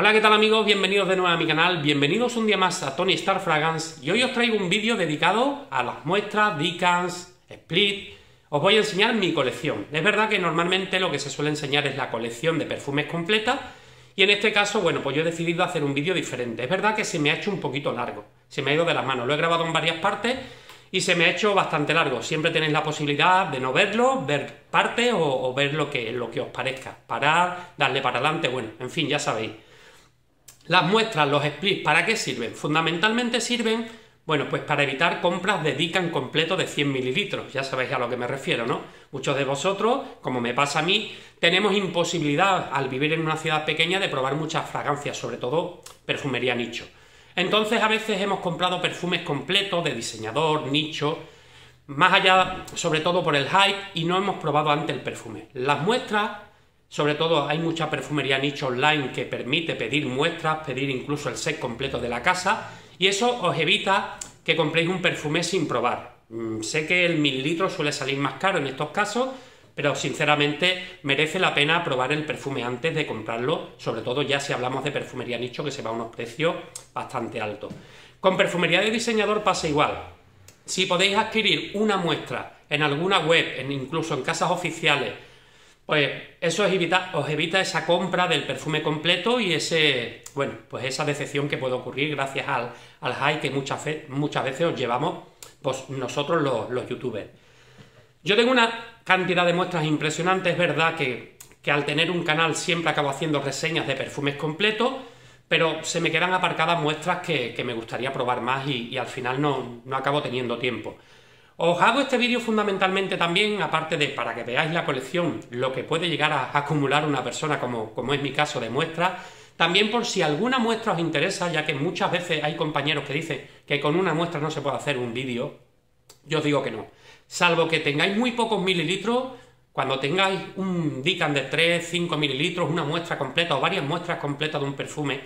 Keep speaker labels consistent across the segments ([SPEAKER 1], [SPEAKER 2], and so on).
[SPEAKER 1] Hola, ¿qué tal amigos? Bienvenidos de nuevo a mi canal, bienvenidos un día más a Tony Star Fragrance y hoy os traigo un vídeo dedicado a las muestras Dickens, Split... Os voy a enseñar mi colección. Es verdad que normalmente lo que se suele enseñar es la colección de perfumes completa y en este caso, bueno, pues yo he decidido hacer un vídeo diferente. Es verdad que se me ha hecho un poquito largo, se me ha ido de las manos. Lo he grabado en varias partes y se me ha hecho bastante largo. Siempre tenéis la posibilidad de no verlo, ver partes o, ver lo que, lo que os parezca. Parar, darle para adelante, bueno, en fin, ya sabéis. Las muestras, los splits, ¿para qué sirven? Fundamentalmente sirven, bueno, pues para evitar compras de Dican completo de 100 mililitros. Ya sabéis a lo que me refiero, ¿no? Muchos de vosotros, como me pasa a mí, tenemos imposibilidad al vivir en una ciudad pequeña de probar muchas fragancias, sobre todo perfumería nicho. Entonces a veces hemos comprado perfumes completos de diseñador, nicho, más allá sobre todo por el hype y no hemos probado antes el perfume. Las muestras sobre todo hay mucha perfumería nicho online que permite pedir muestras, pedir incluso el set completo de la casa y eso os evita que compréis un perfume sin probar. Mm, sé que el mililitro suele salir más caro en estos casos, pero sinceramente merece la pena probar el perfume antes de comprarlo, sobre todo ya si hablamos de perfumería nicho que se va a unos precios bastante altos. Con perfumería de diseñador pasa igual. Si podéis adquirir una muestra en alguna web, incluso en casas oficiales, pues eso os evita, esa compra del perfume completo y ese, bueno, pues esa decepción que puede ocurrir gracias al, al high que muchas, veces os llevamos pues, nosotros los, youtubers. Yo tengo una cantidad de muestras impresionantes, es verdad que, al tener un canal siempre acabo haciendo reseñas de perfumes completos, pero se me quedan aparcadas muestras que, me gustaría probar más y, al final no acabo teniendo tiempo. Os hago este vídeo fundamentalmente también, aparte de para que veáis la colección, lo que puede llegar a acumular una persona, como, como es mi caso de muestra, también por si alguna muestra os interesa, ya que muchas veces hay compañeros que dicen que con una muestra no se puede hacer un vídeo, yo os digo que no. Salvo que tengáis muy pocos mililitros, cuando tengáis un Dican de 3, 5 mililitros, una muestra completa o varias muestras completas de un perfume,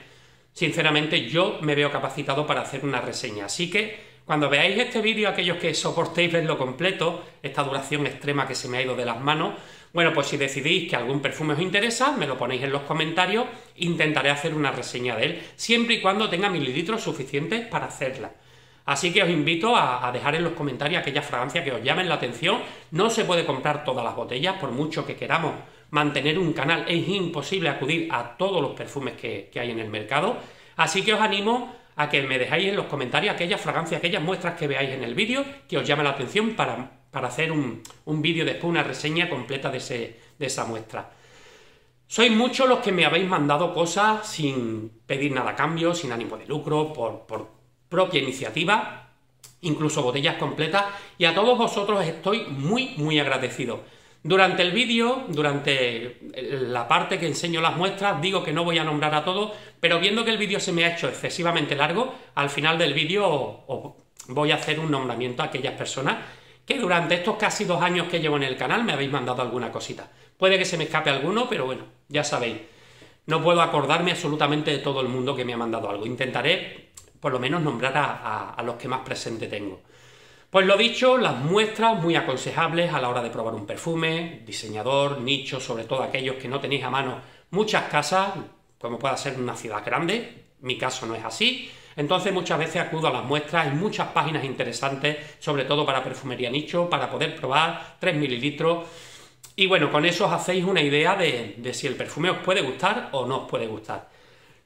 [SPEAKER 1] sinceramente yo me veo capacitado para hacer una reseña. Así que cuando veáis este vídeo, aquellos que soportéis verlo completo, esta duración extrema que se me ha ido de las manos, bueno, pues si decidís que algún perfume os interesa, me lo ponéis en los comentarios, intentaré hacer una reseña de él, siempre y cuando tenga mililitros suficientes para hacerla. Así que os invito a, dejar en los comentarios aquella fragancia que os llame la atención. No se puede comprar todas las botellas, por mucho que queramos mantener un canal, es imposible acudir a todos los perfumes que hay en el mercado. Así que os animo a que me dejáis en los comentarios aquellas fragancias, aquellas muestras que veáis en el vídeo que os llame la atención para, hacer un, vídeo después, una reseña completa de, esa muestra. Sois muchos los que me habéis mandado cosas sin pedir nada a cambio, sin ánimo de lucro, por, por propia iniciativa, incluso botellas completas, y a todos vosotros estoy muy, muy agradecido. Durante el vídeo, durante la parte que enseño las muestras, digo que no voy a nombrar a todos, pero viendo que el vídeo se me ha hecho excesivamente largo, al final del vídeo voy a hacer un nombramiento a aquellas personas que durante estos casi dos años que llevo en el canal me habéis mandado alguna cosita. Puede que se me escape alguno, pero bueno, ya sabéis. No puedo acordarme absolutamente de todo el mundo que me ha mandado algo. Intentaré por lo menos nombrar a, a los que más presente tengo. Pues lo dicho, las muestras muy aconsejables a la hora de probar un perfume, diseñador, nicho, sobre todo aquellos que no tenéis a mano muchas casas, como pueda ser una ciudad grande, mi caso no es así, entonces muchas veces acudo a las muestras, hay muchas páginas interesantes, sobre todo para perfumería nicho, para poder probar 3 mililitros. Y bueno, con eso os hacéis una idea de, de si el perfume os puede gustar o no os puede gustar.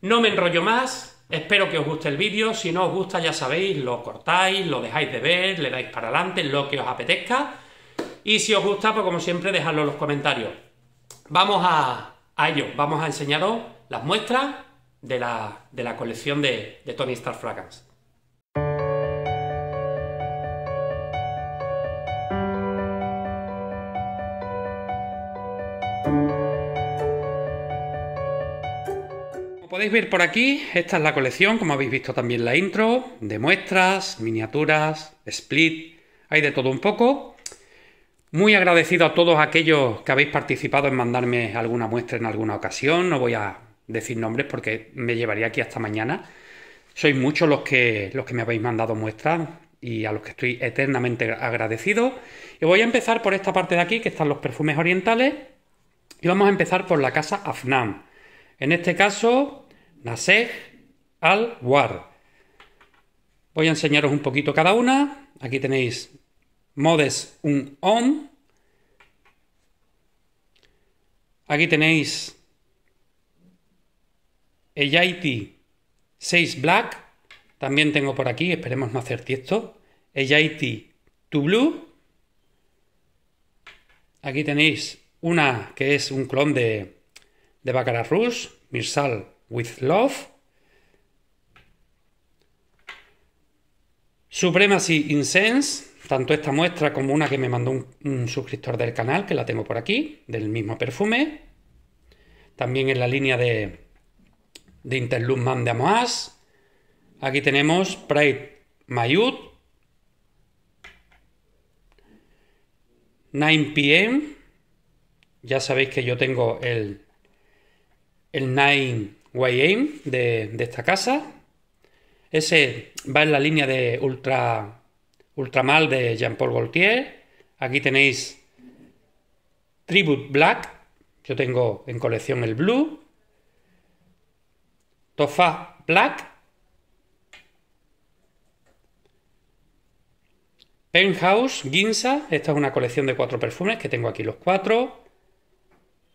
[SPEAKER 1] No me enrollo más, Espero que os guste el vídeo, si no os gusta ya sabéis, lo cortáis, lo dejáis de ver, le dais para adelante, lo que os apetezca. Y si os gusta, pues como siempre, dejadlo en los comentarios. Vamos a, ello, vamos a enseñaros las muestras de la, colección de, Tony Star Fragrance. podéis ver por aquí, esta es la colección, como habéis visto también la intro, de muestras, miniaturas, split, hay de todo un poco. Muy agradecido a todos aquellos que habéis participado en mandarme alguna muestra en alguna ocasión, no voy a decir nombres porque me llevaría aquí hasta mañana. Sois muchos los que, los que me habéis mandado muestras y a los que estoy eternamente agradecido. Y voy a empezar por esta parte de aquí, que están los perfumes orientales, y vamos a empezar por la casa Afnam. En este caso, Nasej al-War. Voy a enseñaros un poquito cada una. Aquí tenéis modes un on. Aquí tenéis Eyaiti 6 Black. También tengo por aquí, esperemos no hacer tiesto Eyaiti 2 Blue. Aquí tenéis una que es un clon de, de Baccarat Rouge Mirsal with love. Supremacy Incense, tanto esta muestra como una que me mandó un, suscriptor del canal, que la tengo por aquí, del mismo perfume. También en la línea de, de Interlude Man de Amoaz. Aquí tenemos Pride Mayut. 9 pm. Ya sabéis que yo tengo el, el 9 de, esta casa. Ese va en la línea de Ultra, mal de Jean-Paul Gaultier. Aquí tenéis Tribute Black. Yo tengo en colección el Blue. Tofa Black. Penthouse Ginza. Esta es una colección de cuatro perfumes que tengo aquí los cuatro.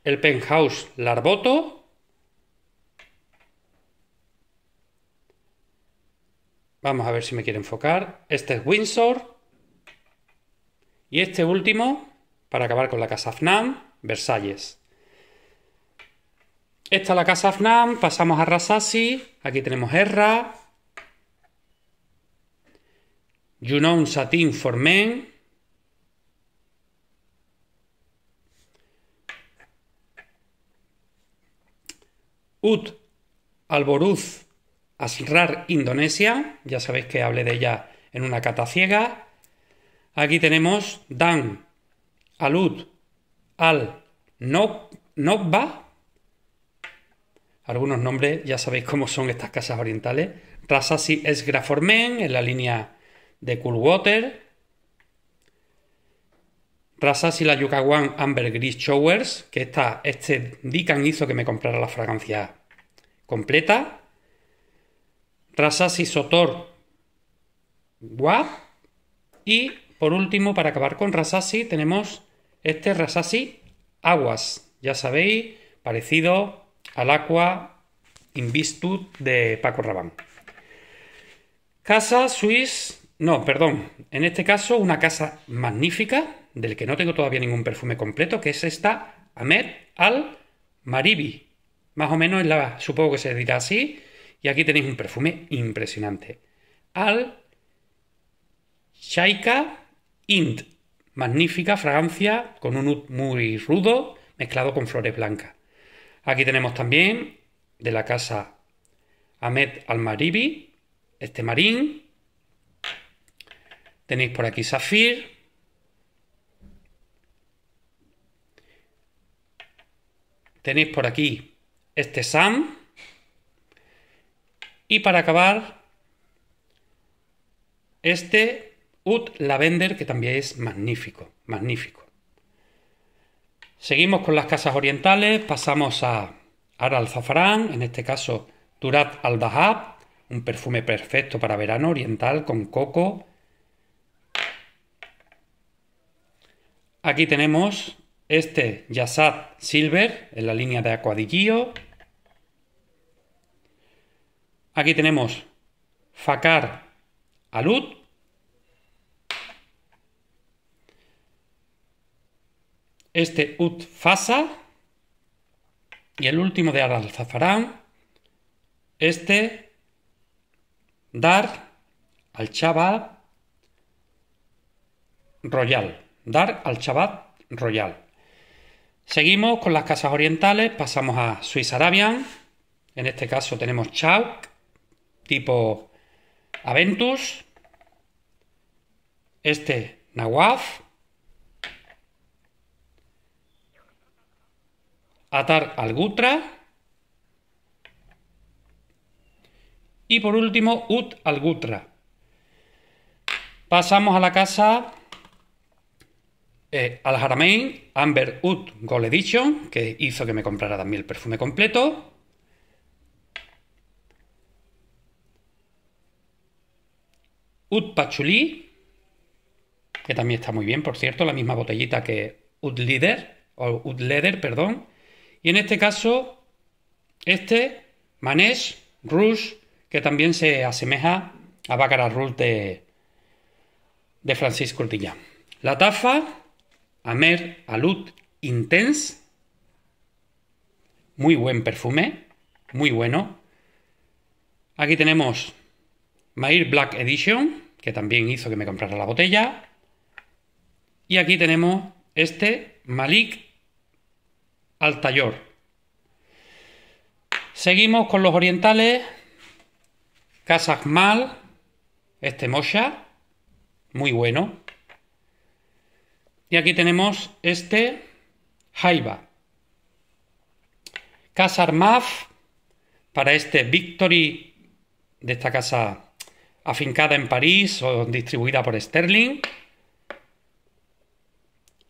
[SPEAKER 1] El Penthouse Larboto. Vamos a ver si me quiere enfocar. Este es Windsor. Y este último, para acabar con la casa FNAM, Versalles. Esta es la casa FNAM. pasamos a Rasasi, aquí tenemos Erra. Junon Satin men. Ut Alboruz Asrar Indonesia, ya sabéis que hablé de ella en una cata ciega. Aquí tenemos Dan, Alud, Al, Nobba. Algunos nombres ya sabéis cómo son estas casas orientales. Rasasi Esgraformen en la línea de Water Rasasi la Yukawan Amber Ambergris Showers, que está este Dican hizo que me comprara la fragancia completa. Rasasi Sotor. Guap. Y por último, para acabar con Rasasi, tenemos este Rasasi Aguas. Ya sabéis, parecido al Aqua Invistud de Paco Rabán. Casa Swiss, No, perdón. En este caso, una casa magnífica, del que no tengo todavía ningún perfume completo, que es esta Ahmed Al Maribi. Más o menos, la, supongo que se dirá así y aquí tenéis un perfume impresionante. Al Shaika Int. Magnífica fragancia con un oud muy rudo mezclado con flores blancas. Aquí tenemos también de la casa Ahmed Al-Maribi, este marín. Tenéis por aquí zafir Tenéis por aquí este Sam. Y para acabar, este Ut Lavender, que también es magnífico, magnífico. Seguimos con las casas orientales, pasamos a Aral zafarán, en este caso Durat al Dahab, un perfume perfecto para verano oriental con coco. Aquí tenemos este Yasad Silver en la línea de Acuadillo. Aquí tenemos facar alud. Este ut fasa. Y el último de al zafarán Este dar al chabad royal. Dar al chabad royal. Seguimos con las casas orientales, pasamos a Swiss Arabian, en este caso tenemos Chauk, tipo Aventus, este Nawaf, atar Algutra, y por último ut al Gutra. Pasamos a la casa eh, al Haramain Amber Ut Gold Edition, que hizo que me comprara también el perfume completo. Ud Patchouli, que también está muy bien, por cierto, la misma botellita que Ud Leader, o Leather, perdón. Y en este caso, este, Manesh Rouge, que también se asemeja a Bacara Rouge de, Francisco Francisco La tafa, Amer Alut, Intense, muy buen perfume, muy bueno. Aquí tenemos Mair Black Edition, que también hizo que me comprara la botella. Y aquí tenemos este Malik Altayor. Seguimos con los orientales. Mal este Mosha, muy bueno. Y aquí tenemos este Jaiba. Casar Maf, para este Victory de esta casa afincada en París o distribuida por Sterling.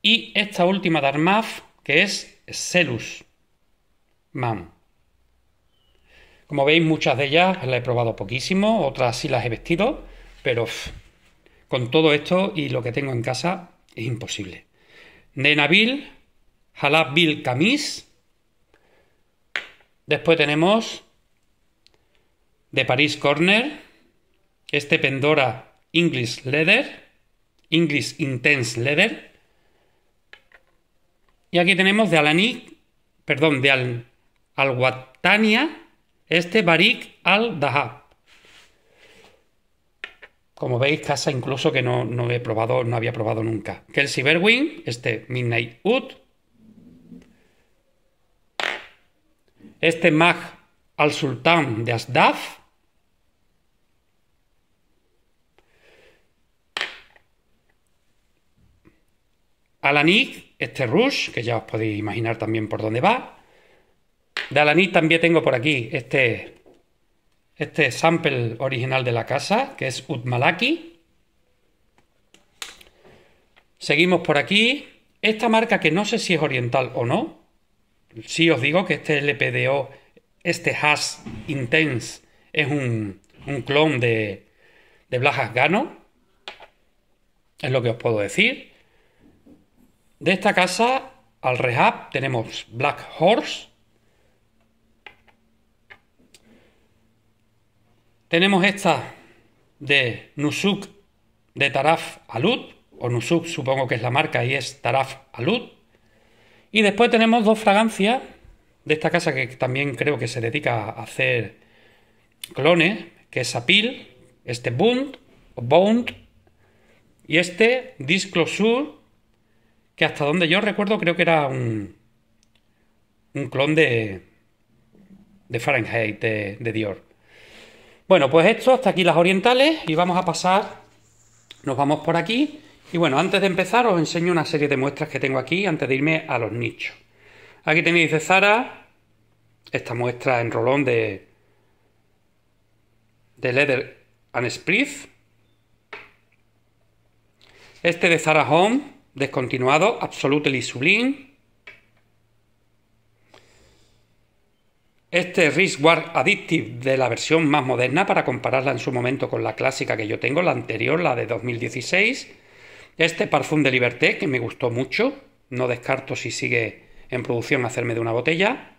[SPEAKER 1] Y esta última de Armaf, que es Celus Man. Como veis, muchas de ellas las he probado poquísimo, otras sí las he vestido, pero con todo esto y lo que tengo en casa es imposible. De Nabil, Bill Camis. Después tenemos de París Corner, este pendora English Leather, English Intense Leather. Y aquí tenemos de Alanik, perdón, de Al Alwatania, este Barik Al Dahab. Como veis, casa incluso que no, no he probado, no había probado nunca. Kelsey Berwin, este Midnight Wood. Este Mag Al Sultan de Asdaf. Alanik, este Rush, que ya os podéis imaginar también por dónde va. De Alanik también tengo por aquí este, este sample original de la casa, que es Utmalaki. Seguimos por aquí. Esta marca que no sé si es oriental o no. Sí os digo que este LPDO, este Hash Intense, es un, un clon de, de Blajas Gano. Es lo que os puedo decir. De esta casa al rehab tenemos Black Horse. Tenemos esta de Nusuk de Taraf Alud, o Nusuk supongo que es la marca y es Taraf Alud. Y después tenemos dos fragancias de esta casa que también creo que se dedica a hacer clones, que es Apil, este Bund, Bound, y este Disclosure que hasta donde yo recuerdo creo que era un, un clon de, de Fahrenheit, de, Dior. Bueno, pues esto, hasta aquí las orientales y vamos a pasar, nos vamos por aquí. Y bueno, antes de empezar os enseño una serie de muestras que tengo aquí antes de irme a los nichos. Aquí tenéis de Zara esta muestra en rolón de, de Leather and Spritz. Este de Zara Home, Descontinuado, absolutely sublime. Este WAR Addictive de la versión más moderna, para compararla en su momento con la clásica que yo tengo, la anterior, la de 2016. Este Parfum de Liberté, que me gustó mucho. No descarto si sigue en producción hacerme de una botella.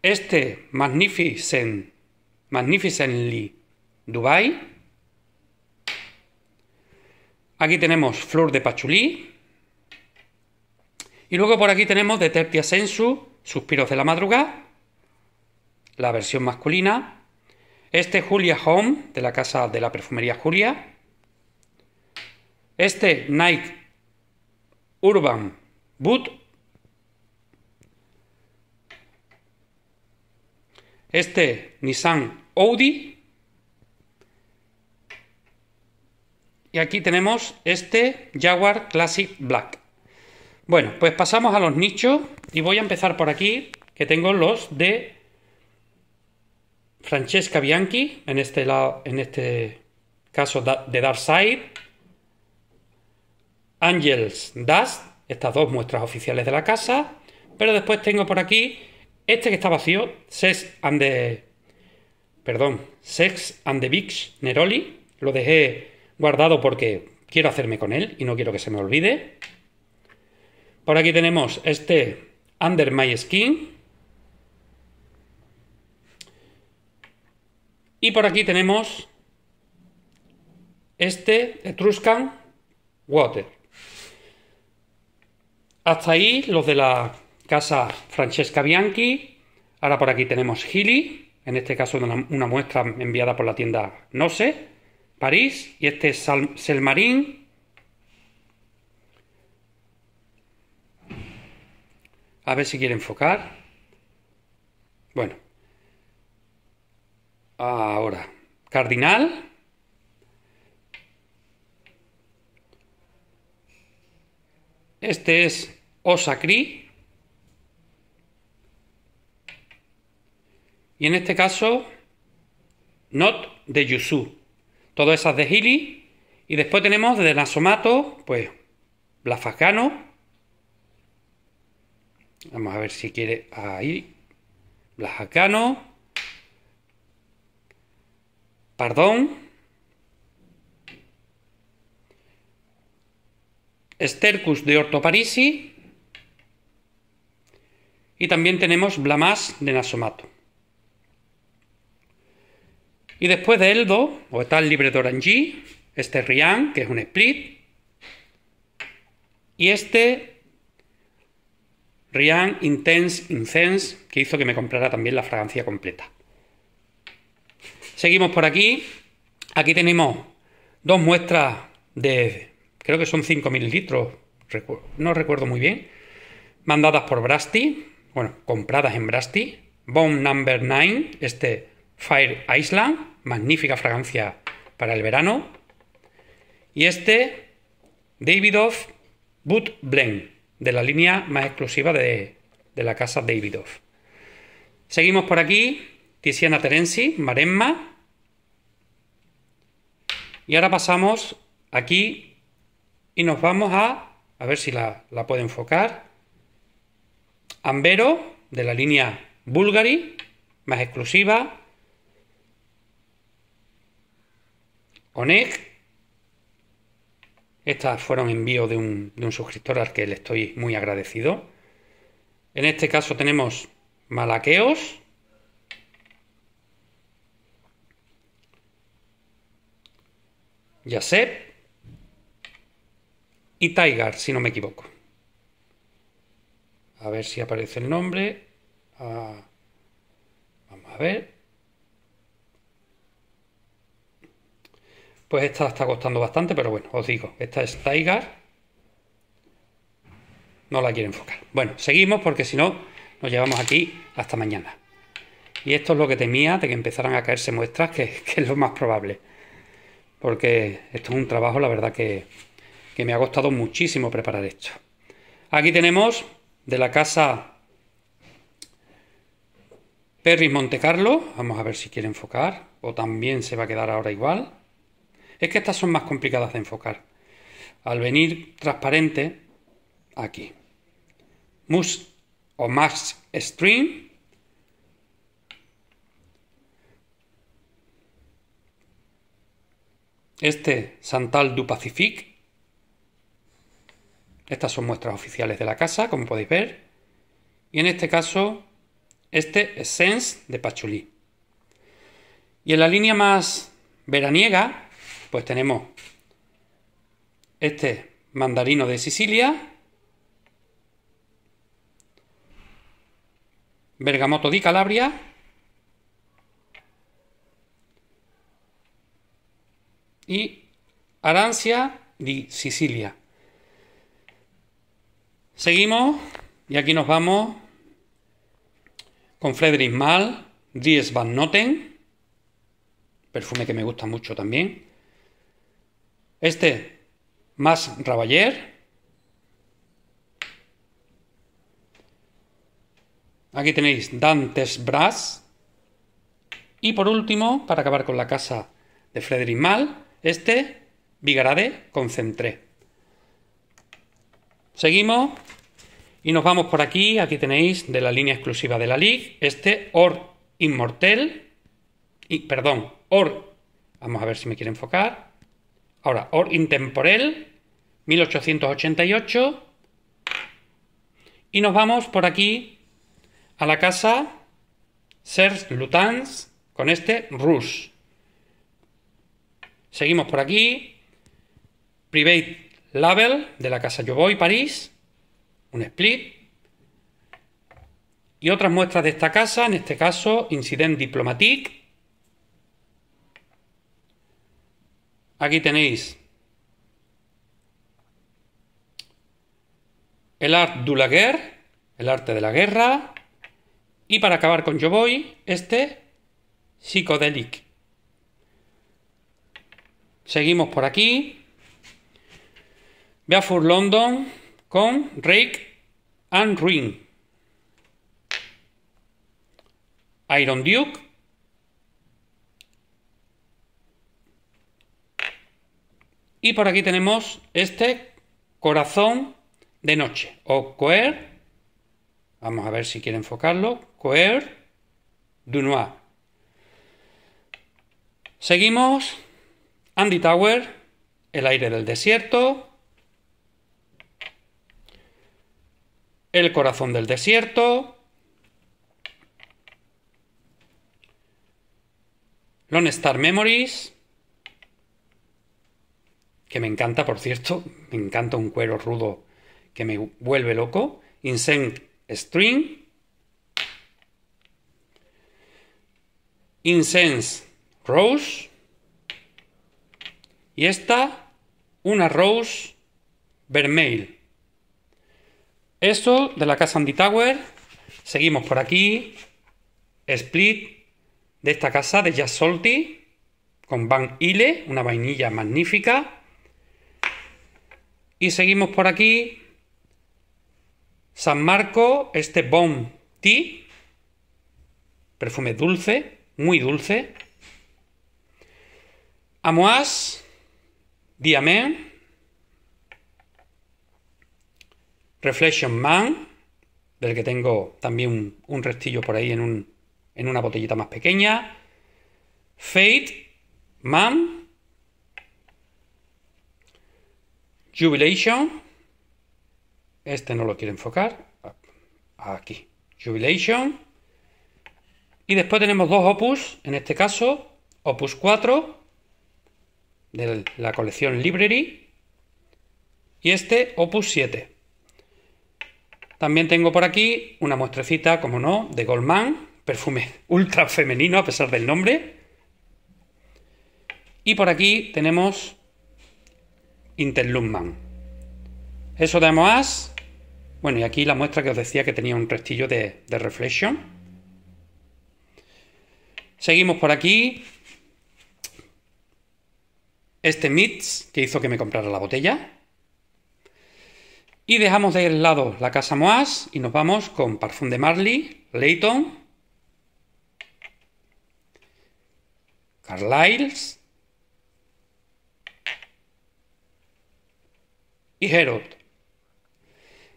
[SPEAKER 1] Este Magnificently Dubai. Aquí tenemos Flor de Pachulí. Y luego por aquí tenemos De Tertia Sensu, Suspiros de la Madrugada, la versión masculina. Este Julia Home, de la casa de la perfumería Julia. Este Nike Urban Boot. Este Nissan Audi. Y aquí tenemos este Jaguar Classic Black. Bueno, pues pasamos a los nichos y voy a empezar por aquí, que tengo los de Francesca Bianchi, en este, lado, en este caso de Dark Side, Angels Dust, estas dos muestras oficiales de la casa, pero después tengo por aquí este que está vacío, Sex and the... Perdón, Sex and the Beach, Neroli, lo dejé guardado porque quiero hacerme con él y no quiero que se me olvide. Por aquí tenemos este Under My Skin. Y por aquí tenemos este Etruscan Water. Hasta ahí los de la casa Francesca Bianchi. Ahora por aquí tenemos Healy en este caso una, una muestra enviada por la tienda No sé. París y este es Selmarín. A ver si quiere enfocar. Bueno. Ahora. Cardinal. Este es Osacri. Y en este caso, Not de Yusu. Todas esas de Healy. Y después tenemos de Nasomato, pues, Blafacano. Vamos a ver si quiere ahí. Blafacano. Pardón. Estercus de Ortoparisi. Y también tenemos Blamas de Nasomato. Y después de Eldo, o está el libre de este Rian, que es un split, y este Rian Intense Incense, que hizo que me comprara también la fragancia completa. Seguimos por aquí. Aquí tenemos dos muestras de, creo que son 5.000 litros, no recuerdo muy bien, mandadas por Brasti, bueno, compradas en Brasti. Bomb Number 9, este Fire Island, magnífica fragancia para el verano. Y este, Davidoff Boot Blend, de la línea más exclusiva de, la casa Davidoff. Seguimos por aquí, Tiziana Terenzi, Maremma. Y ahora pasamos aquí y nos vamos a, a ver si la, la puedo enfocar, Ambero, de la línea Bulgari, más exclusiva, Oneg. Estas fueron envíos de un, de un suscriptor al que le estoy muy agradecido. En este caso tenemos Malaqueos. Yasep y Tiger, si no me equivoco. A ver si aparece el nombre. Ah, vamos a ver. pues esta está costando bastante, pero bueno, os digo, esta es Tiger. No la quiero enfocar. Bueno, seguimos porque si no, nos llevamos aquí hasta mañana. Y esto es lo que temía de que empezaran a caerse muestras, que, es lo más probable. Porque esto es un trabajo, la verdad, que, que me ha costado muchísimo preparar esto. Aquí tenemos de la casa Perry Monte Carlo. Vamos a ver si quiere enfocar. O también se va a quedar ahora igual. Es que estas son más complicadas de enfocar. Al venir transparente, aquí. Mus o Max Stream. Este Santal du Pacific. Estas son muestras oficiales de la casa, como podéis ver. Y en este caso, este Essence de Pachulí. Y en la línea más veraniega, pues tenemos este mandarino de Sicilia, bergamoto di Calabria, y arancia di Sicilia. Seguimos y aquí nos vamos con Frederick Mal, Dies Van Noten, perfume que me gusta mucho también, este más Raballer. Aquí tenéis Dantes Brass. Y por último, para acabar con la casa de Frederick Mal, este Vigarade Concentré. Seguimos y nos vamos por aquí. Aquí tenéis de la línea exclusiva de la League este Or Inmortel. Y, perdón, Or. Vamos a ver si me quiere enfocar. Ahora, Or Intemporel, 1888. Y nos vamos por aquí a la casa Serge Lutans con este Rus. Seguimos por aquí. Private Label de la casa Yo Voy, París. Un split. Y otras muestras de esta casa, en este caso Incident Diplomatique Aquí tenéis el Art du la guerra, el arte de la guerra, y para acabar con yo voy este psicodélico. Seguimos por aquí. Beaufort London con Rake and Ring. Iron Duke. Y por aquí tenemos este corazón de noche o coer. Vamos a ver si quiere enfocarlo. Coer du Seguimos. Andy Tower, el aire del desierto. El corazón del desierto. Lone Star Memories que me encanta, por cierto, me encanta un cuero rudo que me vuelve loco. Incense String. Incense Rose. Y esta, una Rose Vermeil. Esto de la casa Andy Tower. Seguimos por aquí. Split de esta casa de Jazz Salty. Con Van Ile, una vainilla magnífica. Y seguimos por aquí. San Marco, este Bon Tea, perfume dulce, muy dulce. Amoas, Diamen. Reflection Man, del que tengo también un, restillo por ahí en, en una botellita más pequeña. Fate Man, Jubilation. Este no lo quiero enfocar. Aquí. Jubilation. Y después tenemos dos opus, en este caso, opus 4 de la colección Library y este opus 7. También tengo por aquí una muestrecita, como no, de Goldman, perfume ultra femenino a pesar del nombre. Y por aquí tenemos Interlumman. Eso de Moas. Bueno, y aquí la muestra que os decía que tenía un restillo de, de Reflection. Seguimos por aquí. Este Mits que hizo que me comprara la botella. Y dejamos de lado la casa Moas y nos vamos con Parfum de Marley, Leighton, Carlyle's, y Herod.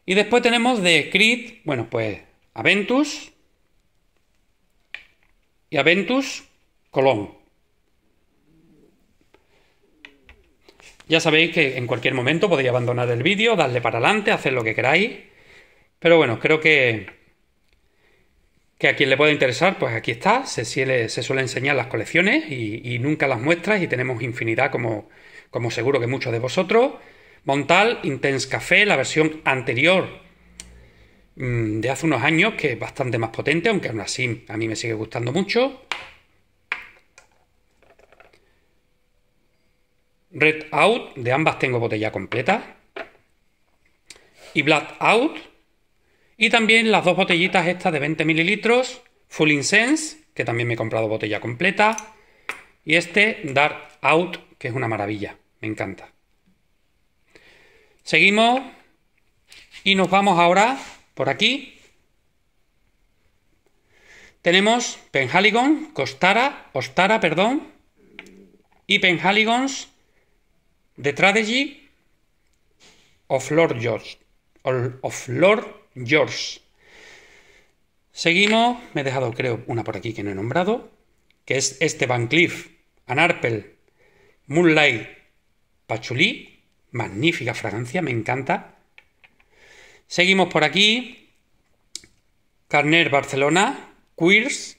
[SPEAKER 1] Y después tenemos de Creed, bueno, pues Aventus y Aventus Colón. Ya sabéis que en cualquier momento podéis abandonar el vídeo, darle para adelante, hacer lo que queráis. Pero bueno, creo que, que a quien le pueda interesar, pues aquí está. Se, suele, enseñar las colecciones y, y, nunca las muestras y tenemos infinidad como, como seguro que muchos de vosotros. Montal Intense Café, la versión anterior mm, de hace unos años, que es bastante más potente, aunque aún así a mí me sigue gustando mucho. Red Out, de ambas tengo botella completa. Y Black Out. Y también las dos botellitas estas de 20 ml. Full Incense, que también me he comprado botella completa. Y este Dark Out, que es una maravilla. Me encanta. Seguimos y nos vamos ahora por aquí. Tenemos Penhaligon, Costara, Ostara, perdón, y Penhaligons de Tragedy of Lord George. Of Lord George. Seguimos, me he dejado creo una por aquí que no he nombrado, que es este Van Anarpel, Moonlight, Pachulí, Magnífica fragancia, me encanta. Seguimos por aquí. Carner Barcelona, Queers.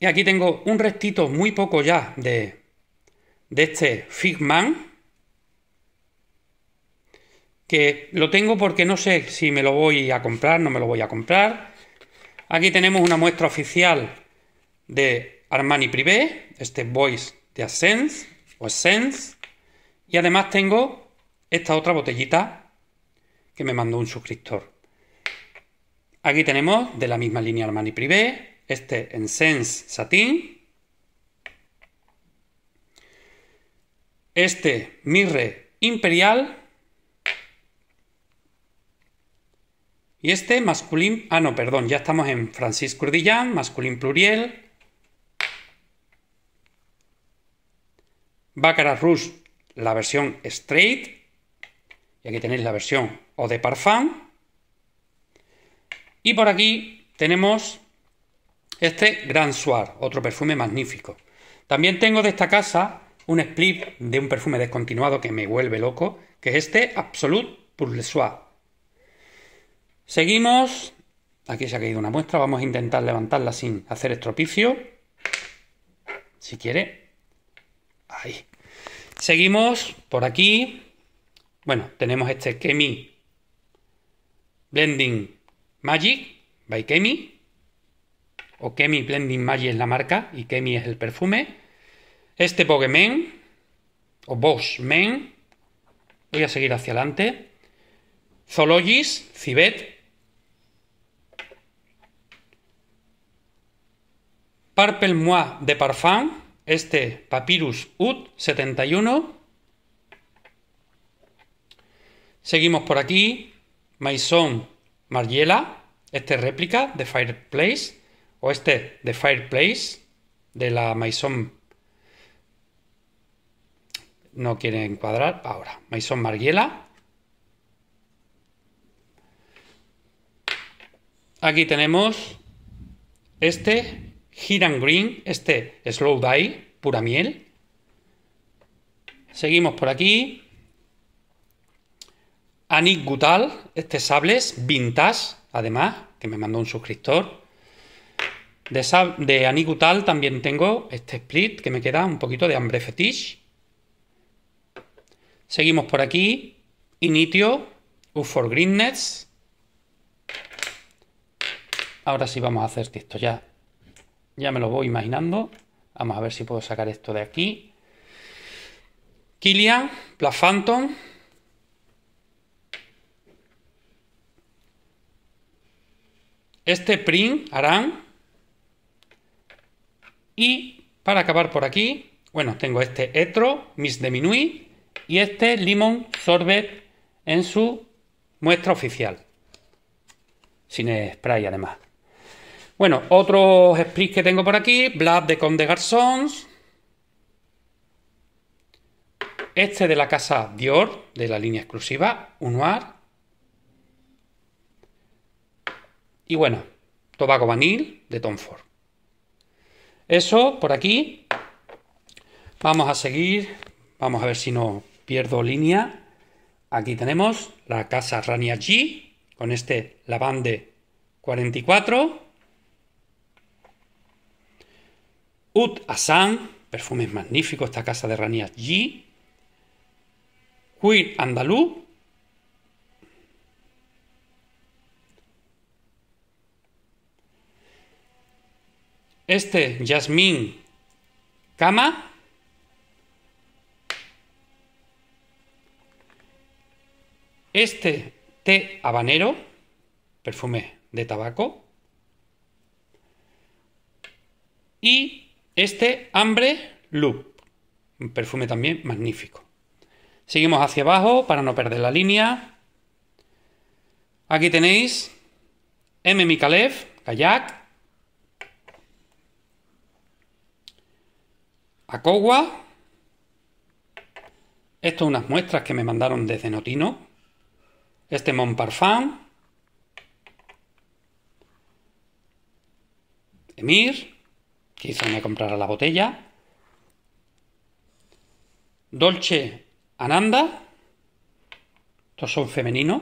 [SPEAKER 1] Y aquí tengo un restito muy poco ya de, de este Figman. Que lo tengo porque no sé si me lo voy a comprar, no me lo voy a comprar. Aquí tenemos una muestra oficial de Armani Privé, este Voice de Ascens o Ascens. Y además tengo esta otra botellita que me mandó un suscriptor. Aquí tenemos de la misma línea Armani Privé, este Encense Satin. Este Mirre Imperial. Y este masculin Ah, no, perdón, ya estamos en Francis Curdillán, masculin pluriel. Baccarat Rouge la versión straight, y aquí tenéis la versión o de parfum, y por aquí tenemos este Grand Soir, otro perfume magnífico. También tengo de esta casa un split de un perfume descontinuado que me vuelve loco, que es este Absolute Pour le Soir. Seguimos. Aquí se ha caído una muestra. Vamos a intentar levantarla sin hacer estropicio. Si quiere. Ahí. Seguimos por aquí. Bueno, tenemos este Kemi Blending Magic by Kemi. O Kemi Blending Magic es la marca y Kemi es el perfume. Este Bogemen o Bosch Men. Voy a seguir hacia adelante. Zoologis, Cibet. Purple Moi de Parfum este Papyrus UT 71. Seguimos por aquí, Maison Margiela, este réplica de Fireplace, o este de Fireplace, de la Maison... No quiere encuadrar, ahora, Maison Margiela. Aquí tenemos este Hit Green, este Slow Die, pura miel. Seguimos por aquí. Anik Gutal, este sables, vintage, además, que me mandó un suscriptor. De, de Anik también tengo este split que me queda un poquito de hambre fetish. Seguimos por aquí. Initio, U for Greenness. Ahora sí vamos a hacer esto ya ya me lo voy imaginando. Vamos a ver si puedo sacar esto de aquí. Kilian, Black Este print Aran Y para acabar por aquí, bueno, tengo este Etro, Miss Diminui y este Limon Sorbet en su muestra oficial. Sin spray además. Bueno, otros splits que tengo por aquí, Blab de Conde Garzons. Este de la casa Dior, de la línea exclusiva, Unoir. Y bueno, Tobago Vanil de Tom Ford. Eso por aquí. Vamos a seguir. Vamos a ver si no pierdo línea. Aquí tenemos la casa Rania G con este Lavande 44. Ut Asan, perfumes magníficos, esta casa de Ranías Y. Queen Andalú. Este, Jasmine Cama. Este, té habanero, perfume de tabaco. Y este Hambre Loop. Un perfume también magnífico. Seguimos hacia abajo para no perder la línea. Aquí tenéis M. Mikalev, Kayak. Akowa. Esto unas muestras que me mandaron desde Notino. Este Parfum. Emir quizá me comprara la botella. Dolce Ananda, estos son femeninos.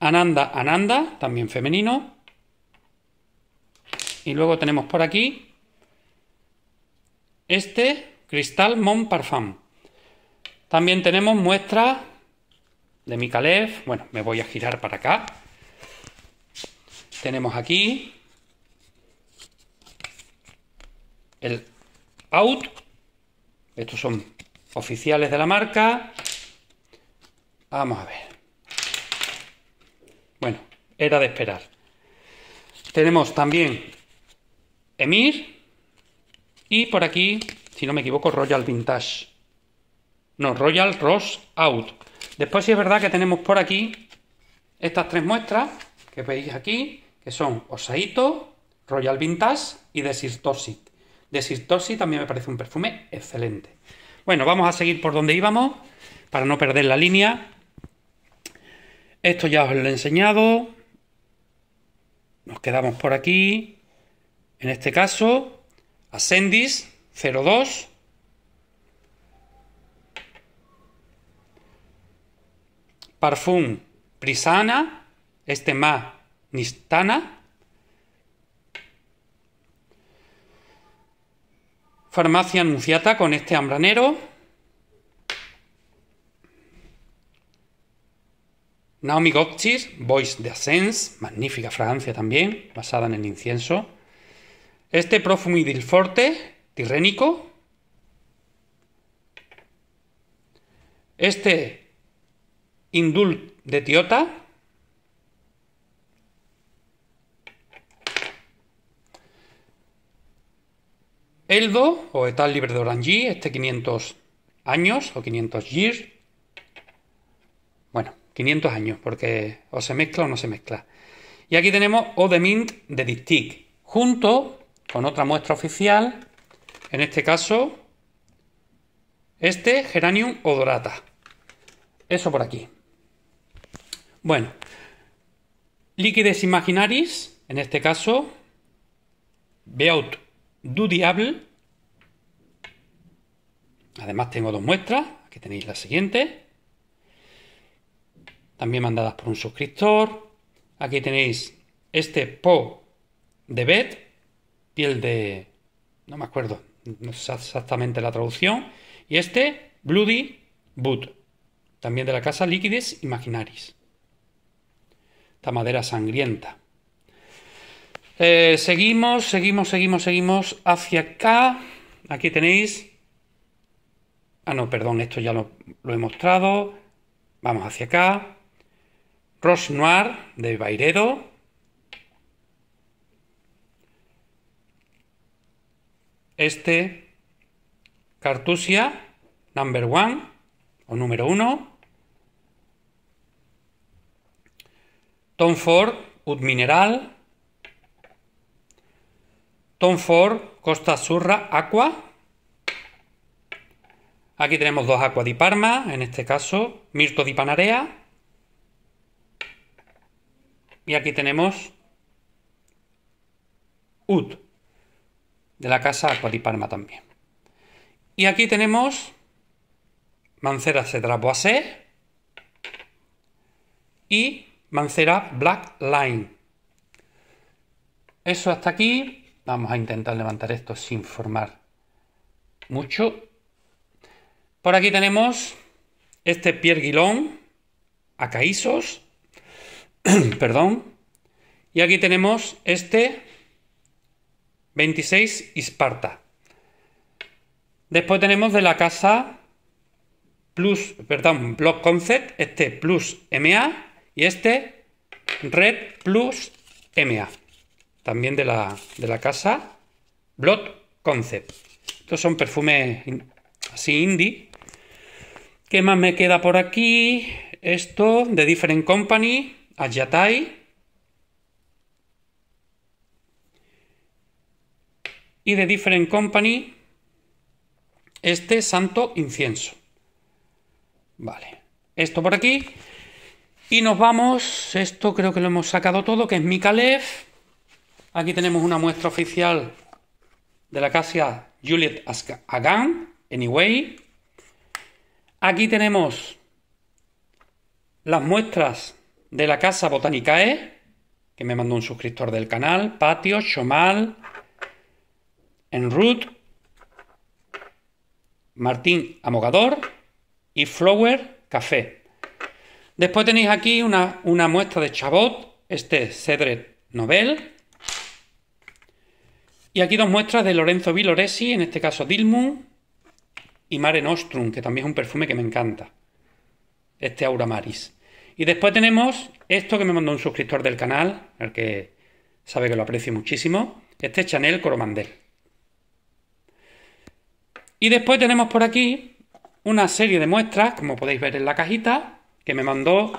[SPEAKER 1] Ananda Ananda, también femenino. Y luego tenemos por aquí este Cristal Mon Parfum. También tenemos muestras de Micalef. Bueno, me voy a girar para acá. Tenemos aquí el out, estos son oficiales de la marca. Vamos a ver. Bueno, era de esperar. Tenemos también Emir y por aquí, si no me equivoco, Royal Vintage. No, Royal Ross Out. Después sí es verdad que tenemos por aquí estas tres muestras que veis aquí, que son Osaito, Royal Vintage y Tosic de Sirtosi también me parece un perfume excelente. Bueno, vamos a seguir por donde íbamos para no perder la línea. Esto ya os lo he enseñado. Nos quedamos por aquí. En este caso, Ascendis 02. Parfum Prisana, este más Nistana. Farmacia Anunciata con este hambranero Naomi Gokchis, Voice de Ascens, magnífica fragancia también, basada en el incienso. Este Profumidilforte Forte, tirrénico. Este Indul de Tiota, Eldo, o Etal Libre de Orangí, este 500 años, o 500 years, bueno, 500 años, porque o se mezcla o no se mezcla. Y aquí tenemos O de Mint de Dictic, junto con otra muestra oficial, en este caso, este Geranium odorata. Eso por aquí. Bueno, Liquides imaginaris, en este caso, Beaut Du Diable. Además tengo dos muestras, aquí tenéis la siguiente, También mandadas por un suscriptor. Aquí tenéis este Po de Bet, piel de... no me acuerdo exactamente la traducción. Y este Bloody Boot, también de la casa Liquides Imaginaris. Esta madera sangrienta. Eh, seguimos, seguimos, seguimos, seguimos hacia acá. Aquí tenéis. Ah, no, perdón, esto ya lo, he mostrado. Vamos hacia acá. Roche Noir de Bairedo. Este. Cartusia, number one, o número uno. Tom Ford, Ud Mineral. Tom Ford, Costa Surra, Aqua. Aquí tenemos dos Aqua di Parma, en este caso, Mirto di Panarea. Y aquí tenemos Ud, de la casa Aqua di Parma también. Y aquí tenemos Mancera Cedra Boise y Mancera Black Line. Eso hasta aquí. Vamos a intentar levantar esto sin formar mucho. Por aquí tenemos este Pierre Guilón, Acaísos, perdón. Y aquí tenemos este 26 Isparta. Después tenemos de la casa Plus, perdón, Block Concept, este Plus MA y este Red Plus MA también de la, casa Blood Concept. Estos son perfumes así indie. ¿Qué más me queda por aquí? Esto de Different Company, Ayatai. Y de Different Company, este Santo Incienso. Vale, esto por aquí. Y nos vamos, esto creo que lo hemos sacado todo, que es Mikalev. Aquí tenemos una muestra oficial de la casa Juliet Agan, Anyway. Aquí tenemos las muestras de la Casa Botanicae, que me mandó un suscriptor del canal, Patio, Chomal, Root, Martín Amogador y Flower Café. Después tenéis aquí una, muestra de Chabot, este Cedret Nobel, y aquí dos muestras de Lorenzo Viloresi, en este caso Dilmun y Mare Nostrum, que también es un perfume que me encanta. Este Aura Maris. Y después tenemos esto que me mandó un suscriptor del canal, el que sabe que lo aprecio muchísimo. Este Chanel Coromandel. Y después tenemos por aquí una serie de muestras, como podéis ver en la cajita, que me mandó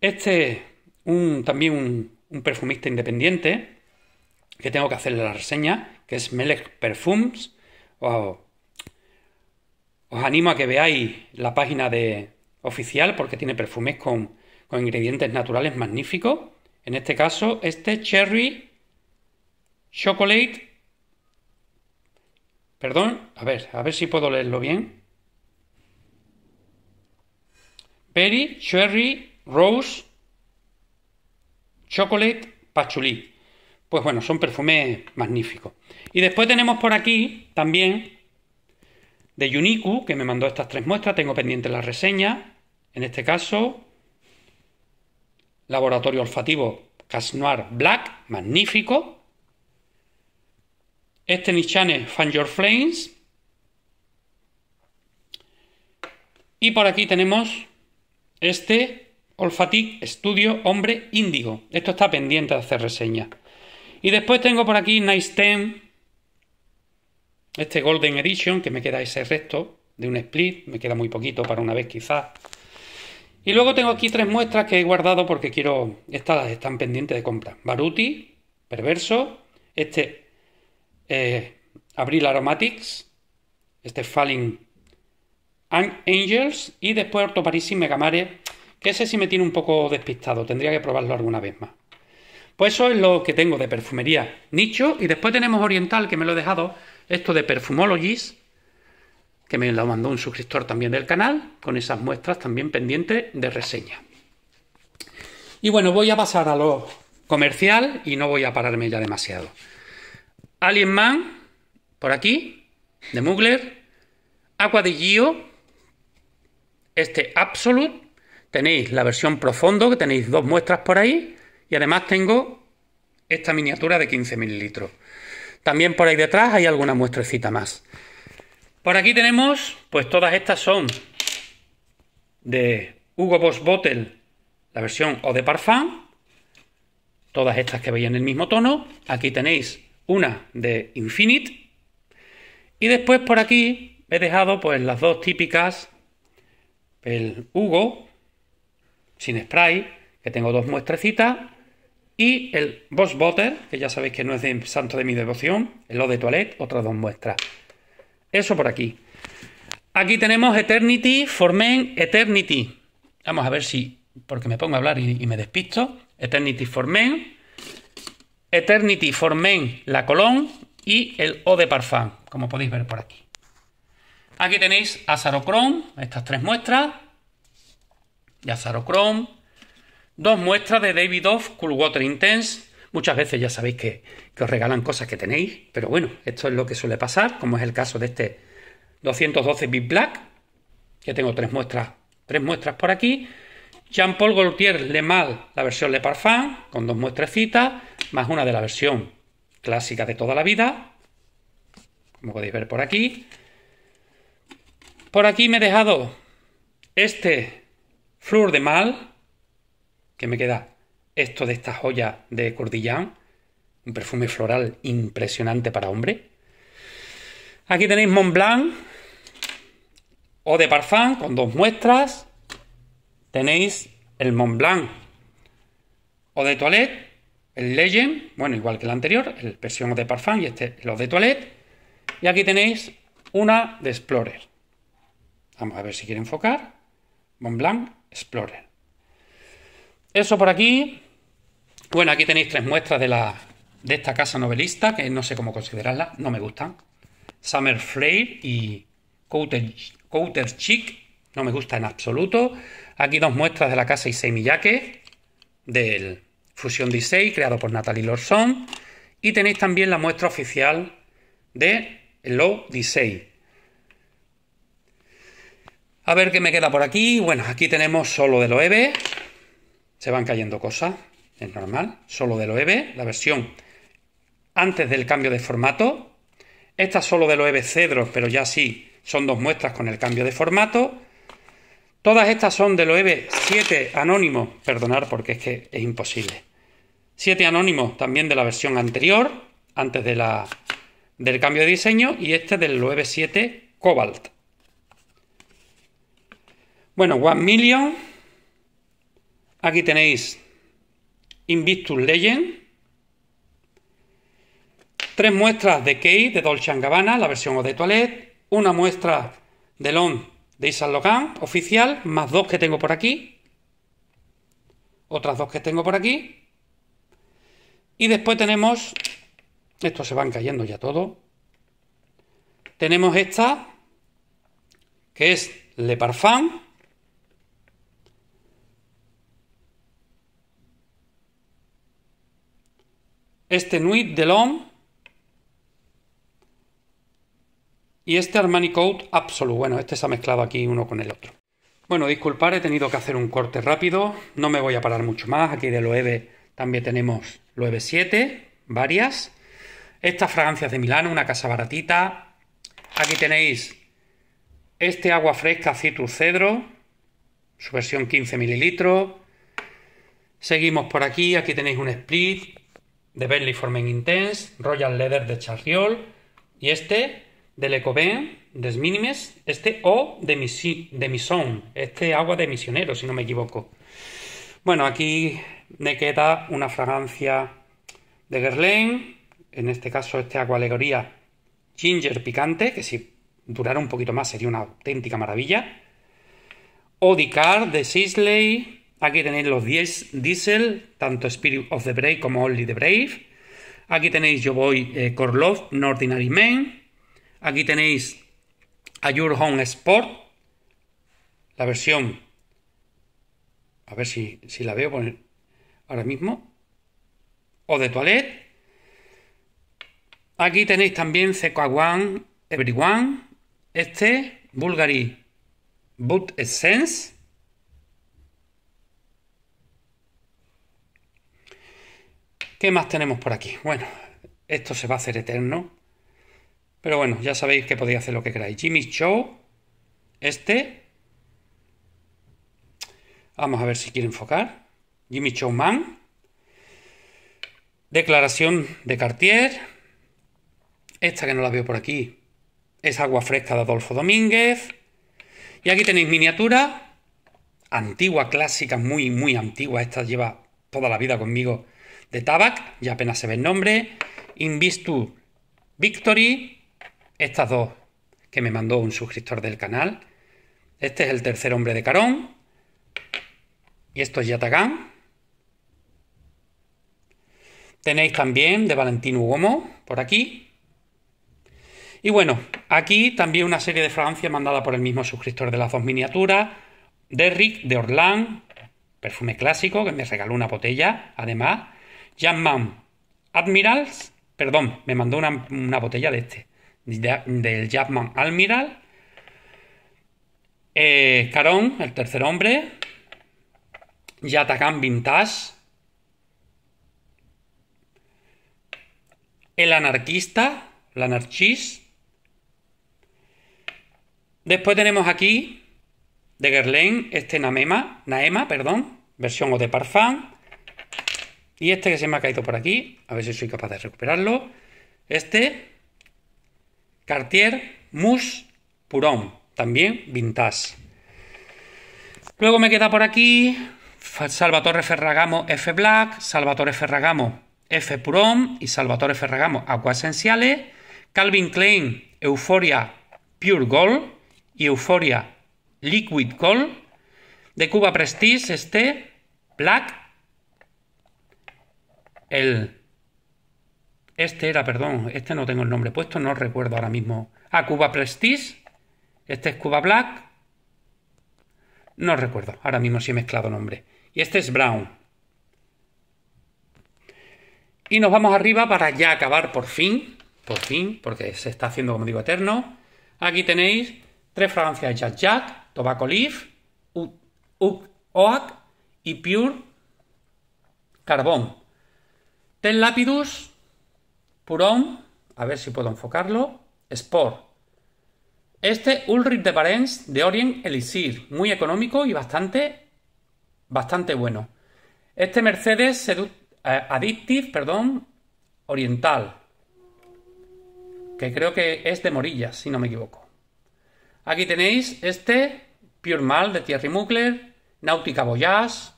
[SPEAKER 1] este, un, también un perfumista independiente, que tengo que hacerle la reseña, que es Melech Perfumes. Os, animo a que veáis la página de oficial porque tiene perfumes con, con ingredientes naturales magníficos. En este caso, este cherry chocolate. Perdón, a ver, a ver si puedo leerlo bien. Berry, cherry, rose, chocolate, pachulí pues bueno, son perfumes magníficos. Y después tenemos por aquí también de Yuniku, que me mandó estas tres muestras, tengo pendiente la reseña, en este caso, laboratorio olfativo Casnoir Black, magnífico. Este Nichane Fan Your Flames. Y por aquí tenemos este Olfatic Studio Hombre Índigo. Esto está pendiente de hacer reseña. Y después tengo por aquí Nice 10, este Golden Edition, que me queda ese resto de un split, me queda muy poquito para una vez quizás. Y luego tengo aquí tres muestras que he guardado porque quiero, estas están pendientes de compra. Baruti, Perverso, este eh, Abril Aromatics, este Falling Angels y después Orto Parisi Megamare, que ese si me tiene un poco despistado, tendría que probarlo alguna vez más. Pues eso es lo que tengo de perfumería. Nicho. Y después tenemos Oriental, que me lo he dejado. Esto de Perfumologies, que me lo mandó un suscriptor también del canal, con esas muestras también pendientes de reseña. Y bueno, voy a pasar a lo comercial y no voy a pararme ya demasiado. Alien Man, por aquí, de Mugler. Agua de Gio, este Absolute. Tenéis la versión profundo, que tenéis dos muestras por ahí. Y además tengo esta miniatura de 15 mililitros. También por ahí detrás hay alguna muestrecita más. Por aquí tenemos, pues todas estas son de Hugo Boss Bottle, la versión o de Parfum. Todas estas que veían en el mismo tono. Aquí tenéis una de Infinite. Y después por aquí he dejado pues las dos típicas. El Hugo sin spray, que tengo dos muestrecitas. Y el Boss Butter, que ya sabéis que no es de santo de mi devoción, el O de Toilette, otras dos muestras. Eso por aquí. Aquí tenemos Eternity, for Men, Eternity. Vamos a ver si, porque me pongo a hablar y, me despisto. Eternity for Men, Eternity for Men, la Colón y el O de Parfum, como podéis ver por aquí. Aquí tenéis Chrome estas tres muestras. Y Azarochrome, dos muestras de David Off Cool Water Intense. Muchas veces ya sabéis que, os regalan cosas que tenéis, pero bueno, esto es lo que suele pasar, como es el caso de este 212 Big Black, que tengo tres muestras, tres muestras por aquí. Jean-Paul Gaultier Le Mal, la versión Le Parfum, con dos muestrecitas, más una de la versión clásica de toda la vida, como podéis ver por aquí. Por aquí me he dejado este Fleur de Mal, que me queda? Esto de esta joya de Cordillán, un perfume floral impresionante para hombre. Aquí tenéis Mont Blanc o de Parfum con dos muestras. Tenéis el Mont Blanc o de Toilette, el Legend, bueno, igual que el anterior, el versión de Parfum y este, los de Toilette. Y aquí tenéis una de Explorer. Vamos a ver si quiere enfocar. Mont Blanc Explorer. Eso por aquí. Bueno, aquí tenéis tres muestras de, esta casa novelista, que no sé cómo considerarla, no me gustan. Summer Flair y Couter, Chic, no me gusta en absoluto. Aquí dos muestras de la casa Issei Miyake, del Fusion d creado por Natalie Lorson. Y tenéis también la muestra oficial de Low d A ver qué me queda por aquí. Bueno, aquí tenemos solo de Loewe, se van cayendo cosas, es normal, solo de OEB, la versión antes del cambio de formato, esta solo de OEB Cedros, pero ya sí, son dos muestras con el cambio de formato, todas estas son de OEB 7 anónimo, perdonar porque es que es imposible, 7 anónimos también de la versión anterior, antes de la, del cambio de diseño, y este del OEB 7 Cobalt. Bueno, One Million, Aquí tenéis Invictus Legend. Tres muestras de Key de Dolce Gabbana, la versión o de Toilette. Una muestra de Lon de Isaac Locan oficial, más dos que tengo por aquí. Otras dos que tengo por aquí. Y después tenemos. Estos se van cayendo ya todo. Tenemos esta, que es Le Parfum este Nuit de l'Homme y este Armani Code Absolute. Bueno, este se ha mezclado aquí uno con el otro. Bueno, disculpar, he tenido que hacer un corte rápido. No me voy a parar mucho más. Aquí de Loewe también tenemos Loewe 7, varias. Estas fragancias de Milano, una casa baratita. Aquí tenéis este agua fresca Citrus Cedro, su versión 15 mililitros. Seguimos por aquí, aquí tenéis un split, de Bentley Formen Intense, Royal Leather de Charriol y este Le Coven des Minimes este o de, Misi, este agua de misionero, si no me equivoco. Bueno, aquí me queda una fragancia de Guerlain, en este caso este agua alegoría ginger picante, que si durara un poquito más sería una auténtica maravilla. Odicar de Sisley, Aquí tenéis los 10 Diesel, tanto Spirit of the Brave como Only the Brave. Aquí tenéis Yo Voy eh, Korlov, No Ordinary Men. Aquí tenéis A Your Home Sport, la versión. A ver si, la veo ahora mismo. O de Toilet. Aquí tenéis también CK1, Everyone. Este, Bulgari Boot Essence. ¿Qué más tenemos por aquí? Bueno, esto se va a hacer eterno. Pero bueno, ya sabéis que podéis hacer lo que queráis. Jimmy Show. Este. Vamos a ver si quiere enfocar. Jimmy Showman. Declaración de Cartier. Esta que no la veo por aquí. Es agua fresca de Adolfo Domínguez. Y aquí tenéis miniatura. Antigua, clásica, muy, muy antigua. Esta lleva toda la vida conmigo de Tabac, ya apenas se ve el nombre. Invistu Victory, estas dos que me mandó un suscriptor del canal. Este es el tercer hombre de Carón. Y esto es Yatagán. Tenéis también de Valentino Gomo por aquí. Y bueno, aquí también una serie de fragancias mandada por el mismo suscriptor de las dos miniaturas. Derrick de Orlán, perfume clásico, que me regaló una botella, además. Jan Admiral, Admirals, perdón, me mandó una, botella de este, del Japman Admiral, eh, Carón, el tercer hombre, Yatakan Vintage, El Anarquista, el Anarchist. Después tenemos aquí de Gerlain, este Naema, Naema, perdón, versión o de Parfum. Y este que se me ha caído por aquí, a ver si soy capaz de recuperarlo. Este, Cartier Mousse Purón, también vintage. Luego me queda por aquí Salvatore Ferragamo F Black, Salvatore Ferragamo F Purón y Salvatore Ferragamo Aqua Esenciales, Calvin Klein Euphoria Pure Gold y Euphoria Liquid Gold, de Cuba Prestige este Black el... Este era, perdón, este no tengo el nombre puesto, no recuerdo ahora mismo. A ah, Cuba Prestige. Este es Cuba Black. No recuerdo, ahora mismo si he mezclado nombre. Y este es Brown. Y nos vamos arriba para ya acabar por fin, por fin, porque se está haciendo, como digo, eterno. Aquí tenéis tres fragancias Jack Jack, Tobacco Leaf, U Oak y Pure Carbón. Ten Lapidus, Purón, a ver si puedo enfocarlo, Sport. Este Ulrich de Barents de Orient Elixir, muy económico y bastante, bastante bueno. Este Mercedes eh, Addictive, perdón, Oriental, que creo que es de Morillas, si no me equivoco. Aquí tenéis este Pure Mal de Thierry Mugler, Náutica Boyas,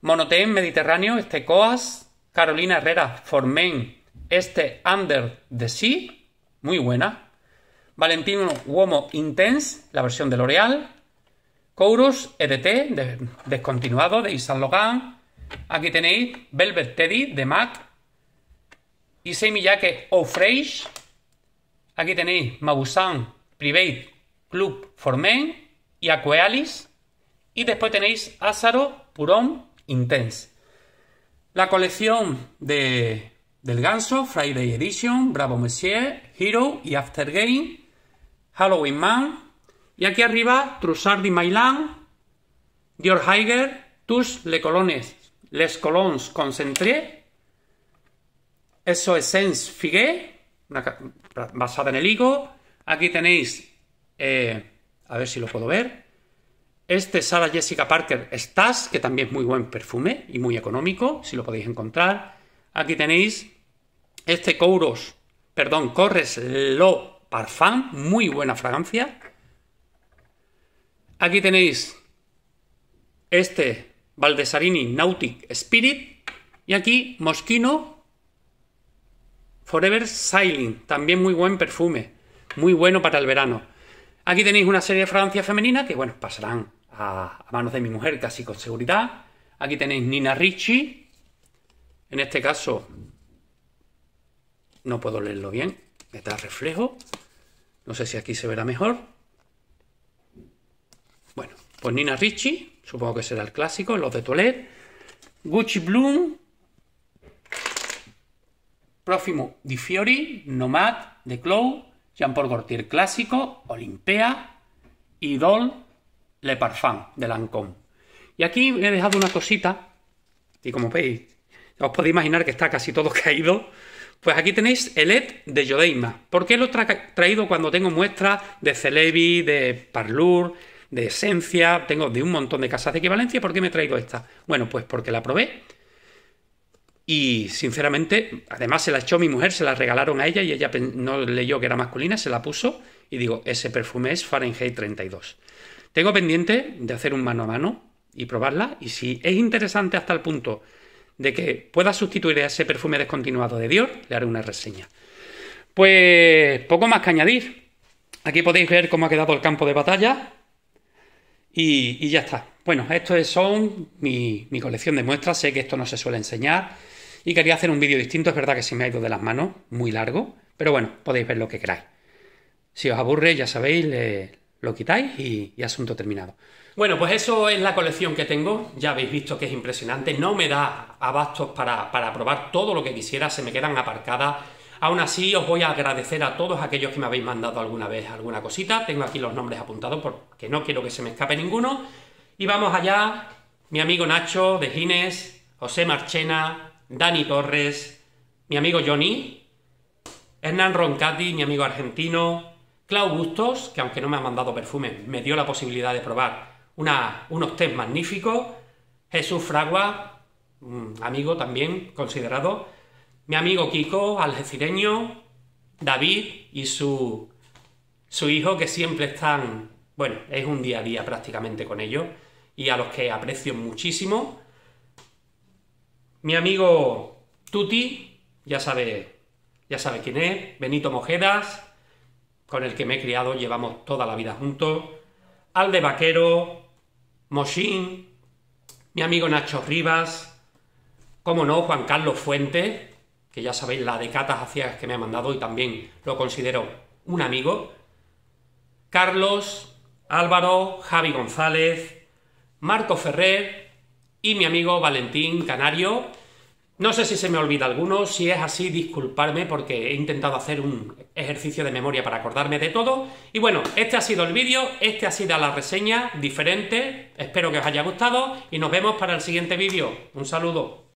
[SPEAKER 1] Monotén Mediterráneo, este Coas, Carolina Herrera for Men, este Under the Sea, muy buena. Valentino Uomo Intense, la versión de L'Oreal. Chorus EDT, descontinuado, de Isan Logan. Aquí tenéis Velvet Teddy, de MAC. Issey Miyake Fresh. Aquí tenéis Mabusan Private Club for Men y Aquealis. Y después tenéis Azaro Purón Intense. La colección de, del ganso, Friday Edition, Bravo Monsieur, Hero y Aftergame, Halloween Man. Y aquí arriba, Trussardi Milan Dior Heiger, Tus Le Colones, Les Colons Concentré, Eso es Essence Figue, basada en el higo. Aquí tenéis, eh, a ver si lo puedo ver, este Sara Jessica Parker Stash, que también es muy buen perfume y muy económico, si lo podéis encontrar. Aquí tenéis este Couros, perdón, Corres Lo Parfum, muy buena fragancia. Aquí tenéis este Valdesarini Nautic Spirit. Y aquí Moschino Forever Silent, también muy buen perfume, muy bueno para el verano. Aquí tenéis una serie de fragancias femeninas que, bueno, pasarán a, manos de mi mujer casi con seguridad. Aquí tenéis Nina Ricci. En este caso, no puedo leerlo bien, está reflejo. No sé si aquí se verá mejor. Bueno, pues Nina Ricci, supongo que será el clásico, los de Toilette. Gucci Bloom. Próximo Di Fiori, Nomad, de Clow. Jean-Paul clásico, Olimpea, Idol, Le Parfum de Lancôme. Y aquí he dejado una cosita, y como veis, os podéis imaginar que está casi todo caído. Pues aquí tenéis el ED de Jodeima. ¿Por qué lo he traído cuando tengo muestras de Celebi, de Parlour, de Esencia? Tengo de un montón de casas de equivalencia. ¿Por qué me he traído esta? Bueno, pues porque la probé y sinceramente, además se la echó mi mujer, se la regalaron a ella y ella no leyó que era masculina, se la puso y digo, ese perfume es Fahrenheit 32. Tengo pendiente de hacer un mano a mano y probarla y si es interesante hasta el punto de que pueda sustituir a ese perfume descontinuado de Dior, le haré una reseña. Pues poco más que añadir. Aquí podéis ver cómo ha quedado el campo de batalla y, ya está. Bueno, esto son mi colección de muestras, sé que esto no se suele enseñar. Y quería hacer un vídeo distinto, es verdad que se me ha ido de las manos, muy largo, pero bueno, podéis ver lo que queráis. Si os aburre, ya sabéis, lo quitáis y, asunto terminado. Bueno, pues eso es la colección que tengo. Ya habéis visto que es impresionante. No me da abastos para, para probar todo lo que quisiera. Se me quedan aparcadas. Aún así, os voy a agradecer a todos aquellos que me habéis mandado alguna vez alguna cosita. Tengo aquí los nombres apuntados porque no quiero que se me escape ninguno. Y vamos allá. Mi amigo Nacho de Gines, José Marchena, Dani Torres, mi amigo Johnny, Hernán Roncati, mi amigo argentino, Clau Bustos, que aunque no me ha mandado perfume, me dio la posibilidad de probar una, unos test magníficos, Jesús Fragua, amigo también considerado, mi amigo Kiko, algecireño, David y su, su hijo, que siempre están, bueno, es un día a día prácticamente con ellos, y a los que aprecio muchísimo mi amigo Tuti, ya sabe, ya sabe quién es, Benito Mojedas, con el que me he criado, llevamos toda la vida juntos, Alde Vaquero, Moshin, mi amigo Nacho Rivas, Cómo no, Juan Carlos Fuente que ya sabéis la de catas hacia que me ha mandado y también lo considero un amigo, Carlos, Álvaro, Javi González, Marco Ferrer, y mi amigo Valentín Canario. No sé si se me olvida alguno, si es así, disculparme porque he intentado hacer un ejercicio de memoria para acordarme de todo. Y bueno, este ha sido el vídeo, este ha sido la reseña diferente, espero que os haya gustado y nos vemos para el siguiente vídeo. Un saludo.